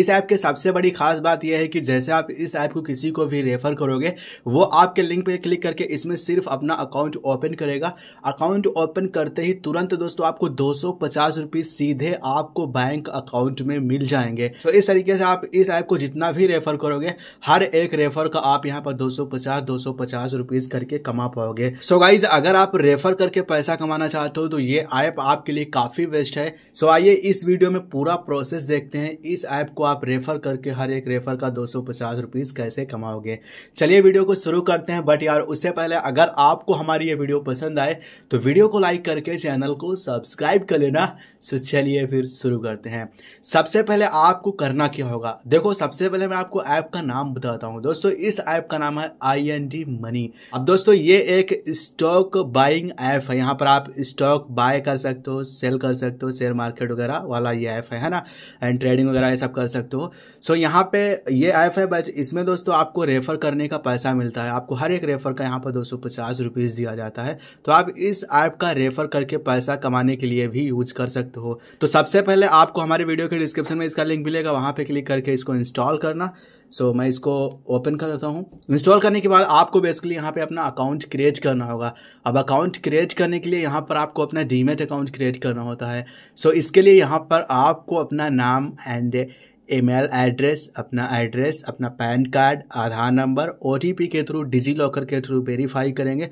इस ऐप की सबसे बड़ी खास बात यह है कि जैसे आप इस ऐप को किसी को भी रेफर करोगे वो आपके लिंक पर क्लिक करके इसमें सिर्फ अपना अकाउंट ओपन करेगा अकाउंट ओपन करते ही तुरंत दोस्तों आपको दो सौ सीधे आपको बैंक अकाउंट में मिल जाएंगे तो इस तरीके से आप इस ऐप को जितना भी रेफर करोगे हर एक रेफर का आप यहाँ पर दो सौ रुपीस करके कमा पाओगे सो गाइज अगर आप रेफर करके पैसा कमाना चाहते हो तो ये ऐप आपके लिए काफी बेस्ट है सो आइए इस वीडियो में पूरा प्रोसेस देखते हैं इस ऐप को को आप रेफर करके हर एक रेफर का दो सौ कैसे कमाओगे चलिए वीडियो को शुरू करते हैं बट यार उससे पहले अगर आपको हमारी ये वीडियो पसंद आए तो वीडियो को लाइक करके चैनल को सब्सक्राइब कर लेना सो चलिए फिर शुरू करते हैं सबसे पहले आपको करना क्या होगा देखो सबसे पहले मैं आपको ऐप का नाम बताता हूँ दोस्तों इस ऐप का नाम है आई एन डी मनी अब दोस्तों ये एक स्टॉक बाइंग ऐप है यहाँ पर आप स्टॉक बाय कर सकते हो सेल कर सकते हो शेयर मार्केट वगैरह वाला ये ऐप है ना एंड ट्रेडिंग वगैरह ये सब कर सकते हो सो so, यहाँ पे ये ऐप है बट इसमें दोस्तों आपको रेफ़र करने का पैसा मिलता है आपको हर एक रेफ़र का यहाँ पर दो सौ दिया जाता है तो आप इस ऐप का रेफ़र करके पैसा कमाने के लिए भी यूज कर सकते हो तो सबसे पहले आपको हमारे वीडियो के डिस्क्रिप्शन में इसका लिंक मिलेगा वहाँ पर क्लिक करके इसको इंस्टॉल करना सो so, मैं इसको ओपन कर देता हूँ इंस्टॉल करने के बाद आपको बेसिकली यहाँ पे अपना अकाउंट क्रिएट करना होगा अब अकाउंट क्रिएट करने के लिए यहाँ पर आपको अपना डीमेट अकाउंट क्रिएट करना होता है सो so, इसके लिए यहाँ पर आपको अपना नाम एंड ईमेल एड्रेस अपना एड्रेस अपना पैन कार्ड आधार नंबर ओ के थ्रू डिजी लॉकर के थ्रू वेरीफाई करेंगे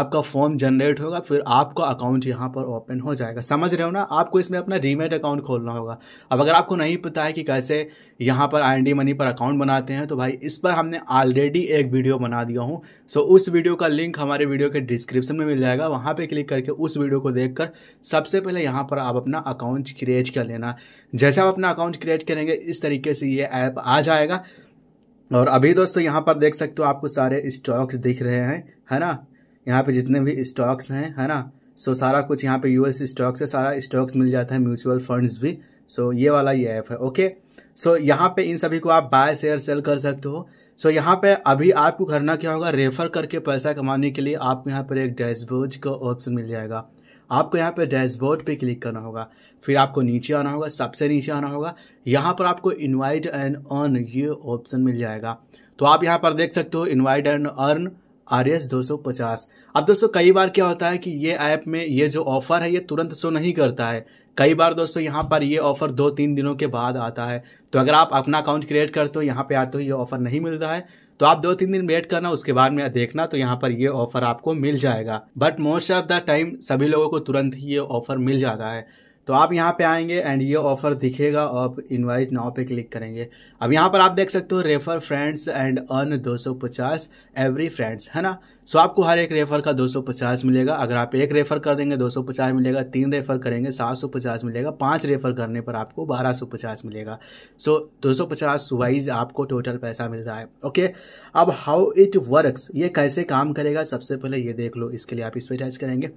आपका फॉर्म जनरेट होगा फिर आपका अकाउंट यहाँ पर ओपन हो जाएगा समझ रहे हो ना आपको इसमें अपना डीमेट अकाउंट खोलना होगा अब अगर आपको नहीं पता है कि कैसे यहाँ पर आई मनी पर अकाउंट बनाते हैं तो भाई इस पर हमने ऑलरेडी एक वीडियो बना दिया हूँ सो उस वीडियो का लिंक हमारे वीडियो के डिस्क्रिप्शन में मिल जाएगा वहाँ पर क्लिक करके उस वीडियो को देख कर सबसे पहले यहाँ पर आप अपना अकाउंट क्रिएट कर लेना जैसे आप अपना अकाउंट क्रिएट करेंगे इस तरीके से ये ऐप आ जाएगा और अभी दोस्तों यहाँ पर देख सकते हो आपको सारे स्टॉक्स दिख रहे हैं है ना यहाँ पे जितने भी स्टॉक्स हैं है ना सो सारा कुछ यहाँ पे यूएस स्टॉक्स है सारा स्टॉक्स मिल जाता है म्यूचुअल फंड्स भी सो so, ये वाला ये ऐप है ओके सो so, यहाँ पे इन सभी को आप बाय शेयर सेल कर सकते हो सो so, यहाँ पे अभी आपको करना क्या होगा रेफर करके पैसा कमाने के लिए आपको यहाँ पर एक डैशबोर्ड का ऑप्शन मिल जाएगा आपको यहाँ पे डैशबोर्ड पे क्लिक करना होगा फिर आपको नीचे आना होगा सबसे नीचे आना होगा यहाँ पर आपको इन्वाइट एंड अर्न ये ऑप्शन मिल जाएगा तो आप यहाँ पर देख सकते हो invite and earn R S दो सौ पचास अब दोस्तों कई बार क्या होता है कि ये ऐप में ये जो ऑफर है ये तुरंत शो नहीं करता है कई बार दोस्तों यहाँ पर ये ऑफर दो तीन दिनों के बाद आता है तो अगर आप अपना अकाउंट क्रिएट करते हो यहाँ पे आते हो ये ऑफर नहीं मिल रहा है तो आप दो तीन दिन वेट करना उसके बाद में देखना तो यहाँ पर ये ऑफर आपको मिल जाएगा but most of the time सभी लोगों को तुरंत ही ये ऑफर मिल जाता है तो आप यहाँ पे आएंगे एंड ये ऑफर दिखेगा आप इनवाइट नाउ पे क्लिक करेंगे अब यहाँ पर आप देख सकते हो refer friends and earn 250 every friends है ना सो आपको हर एक रेफर का 250 मिलेगा अगर आप एक रेफर कर देंगे 250 मिलेगा तीन रेफर करेंगे 750 मिलेगा पांच रेफर करने पर आपको 1250 मिलेगा सो so, 250 वाइज आपको टोटल पैसा मिल रहा है ओके अब हाउ इट वर्क्स ये कैसे काम करेगा सबसे पहले ये देख लो इसके लिए आप इस पर टच करेंगे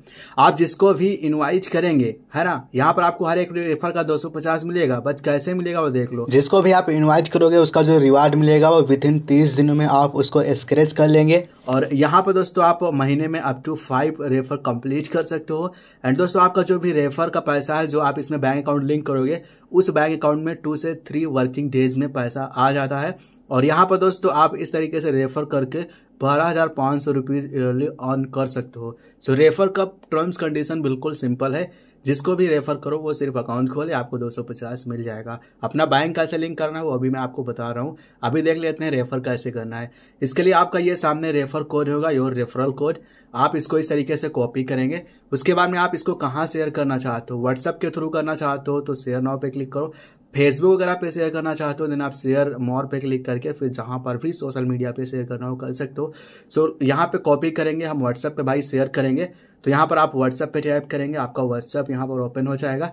आप जिसको भी इन्वाइट करेंगे है ना यहाँ पर आपको हर एक रेफर का दो मिलेगा बट कैसे मिलेगा वो देख लो जिसको भी आप इन्वाइट करोगे उसका जो रिवार्ड मिलेगा वो विद इन तीस दिनों में आप उसको स्क्रेच कर लेंगे और यहाँ पर दोस्तों आप महीने में up to five refer complete कर सकते हो एंड दोस्तों आपका जो भी रेफर का पैसा है जो आप इसमें बैंक अकाउंट लिंक करोगे उस बैंक अकाउंट में टू से थ्री वर्किंग डेज में पैसा आ जाता है और यहाँ पर दोस्तों आप इस तरीके से रेफर करके बारह हज़ार पाँच सौ रुपीज़ ईयरली अर्न कर सकते हो सो so, रेफर का टर्म्स कंडीशन बिल्कुल सिंपल है जिसको भी रेफर करो वो सिर्फ अकाउंट खोले आपको 250 मिल जाएगा अपना बैंक कैसे लिंक करना है वो अभी मैं आपको बता रहा हूँ अभी देख लेते हैं रेफर कैसे करना है इसके लिए आपका ये सामने रेफर कोड होगा योर रेफरल कोड आप इसको इस तरीके से कॉपी करेंगे उसके बाद में आप इसको कहाँ शेयर करना चाहते हो व्हाट्सअप के थ्रू करना चाहते हो तो शेयर नाव पे क्लिक करो फेसबुक अगर आप पे शेयर करना चाहते हो देन आप शेयर मोर पे क्लिक करके फिर जहाँ पर भी सोशल मीडिया पे शेयर करना हो कर सकते हो सो so, यहाँ पे कॉपी करेंगे हम व्हाट्सअप पे भाई शेयर करेंगे तो यहाँ पर आप व्हाट्सएप पे टाइप करेंगे आपका व्हाट्सअप यहाँ पर ओपन हो जाएगा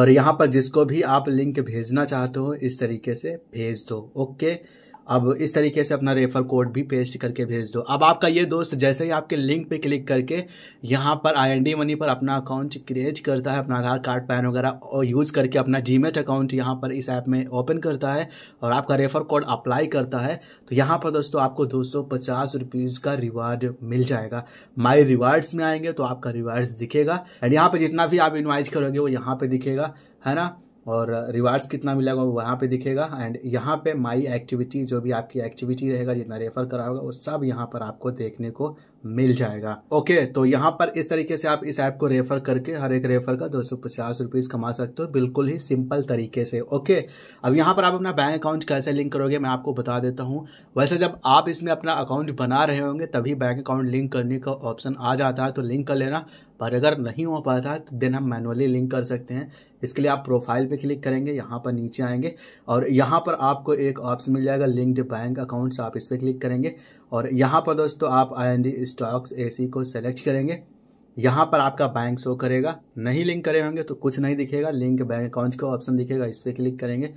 और यहाँ पर जिसको भी आप लिंक भेजना चाहते हो इस तरीके से भेज दो ओके अब इस तरीके से अपना रेफर कोड भी पेस्ट करके भेज दो अब आपका ये दोस्त जैसे ही आपके लिंक पे क्लिक करके यहाँ पर आई मनी पर अपना अकाउंट क्रिएट करता है अपना आधार कार्ड पैन वगैरह और यूज़ करके अपना मेट अकाउंट यहाँ पर इस ऐप में ओपन करता है और आपका रेफर कोड अप्लाई करता है तो यहाँ पर दोस्तों आपको दो सौ का रिवार्ड मिल जाएगा माई रिवार्ड्स में आएंगे तो आपका रिवार्ड्स दिखेगा एंड यहाँ पर जितना भी आप इन्वाइट करोगे वो यहाँ पर दिखेगा है ना और रिवार्ड्स कितना मिलेगा वो वहाँ पे दिखेगा एंड यहाँ पे माई एक्टिविटी जो भी आपकी एक्टिविटी रहेगा जितना रेफर करा होगा वो सब यहाँ पर आपको देखने को मिल जाएगा ओके तो यहाँ पर इस तरीके से आप इस ऐप को रेफर करके हर एक रेफर का दो सौ पचास कमा सकते हो बिल्कुल ही सिंपल तरीके से ओके अब यहाँ पर आप अपना बैंक अकाउंट कैसे लिंक करोगे मैं आपको बता देता हूँ वैसे जब आप इसमें अपना अकाउंट बना रहे होंगे तभी बैंक अकाउंट लिंक करने का ऑप्शन आ जाता है तो लिंक कर लेना पर अगर नहीं हो पाता तो देन हम मैनुअली लिंक कर सकते हैं इसके लिए आप प्रोफाइल पे क्लिक करेंगे यहाँ पर नीचे आएंगे और यहाँ पर आपको एक ऑप्शन मिल जाएगा लिंक्ड बैंक अकाउंट्स आप इस पर क्लिक करेंगे और यहाँ पर दोस्तों आप आई स्टॉक्स ए को सेलेक्ट करेंगे यहाँ पर आपका बैंक शो करेगा नहीं लिंक करे होंगे तो कुछ नहीं दिखेगा लिंक बैंक अकाउंट का ऑप्शन दिखेगा इस पर क्लिक करेंगे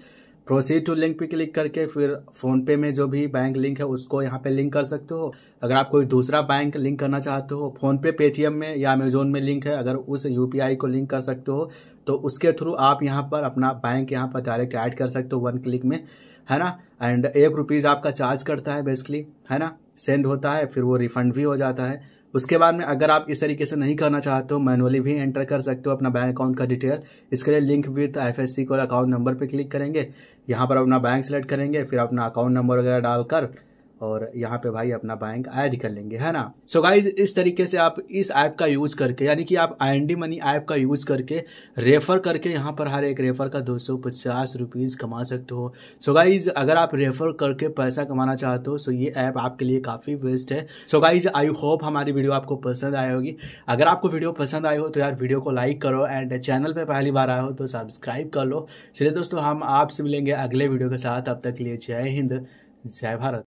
प्रोसीड टू लिंक पे क्लिक करके फिर फ़ोनपे में जो भी बैंक लिंक है उसको यहाँ पे लिंक कर सकते हो अगर आप कोई दूसरा बैंक लिंक करना चाहते हो फ़ोनपे पेटीएम में या अमेजोन में लिंक है अगर उस यू को लिंक कर सकते हो तो उसके थ्रू आप यहाँ पर अपना बैंक यहाँ पर डायरेक्ट ऐड कर सकते हो वन क्लिक में है ना एंड एक रुपीज़ आपका चार्ज करता है बेसिकली है ना सेंड होता है फिर वो रिफंड भी हो जाता है उसके बाद में अगर आप इस तरीके से नहीं करना चाहते हो मैनुअली भी एंटर कर सकते हो अपना बैंक अकाउंट का डिटेल इसके लिए link with F S C को अकाउंट नंबर पर क्लिक करेंगे यहाँ पर अपना बैंक सेलेक्ट करेंगे फिर अपना अकाउंट नंबर वगैरह डालकर और यहाँ पे भाई अपना बैंक ऐड कर लेंगे है ना सो so गाइज इस तरीके से आप इस ऐप का यूज़ करके यानी कि आप I N D money app का यूज़ करके रेफ़र करके यहाँ पर हर एक रेफ़र का दो सौ पचास रुपीज़ कमा सकते हो सो so गाइज अगर आप रेफ़र करके पैसा कमाना चाहते हो सो so ये ऐप आपके लिए काफ़ी बेस्ट है सो गाइज आई होप हमारी वीडियो आपको पसंद आई होगी अगर आपको वीडियो पसंद आई हो तो यार वीडियो को लाइक करो एंड चैनल पर पहली बार आए हो तो सब्सक्राइब कर लो चलिए दोस्तों हम आपसे मिलेंगे अगले वीडियो के साथ अब तक लिए जय हिंद जय भारत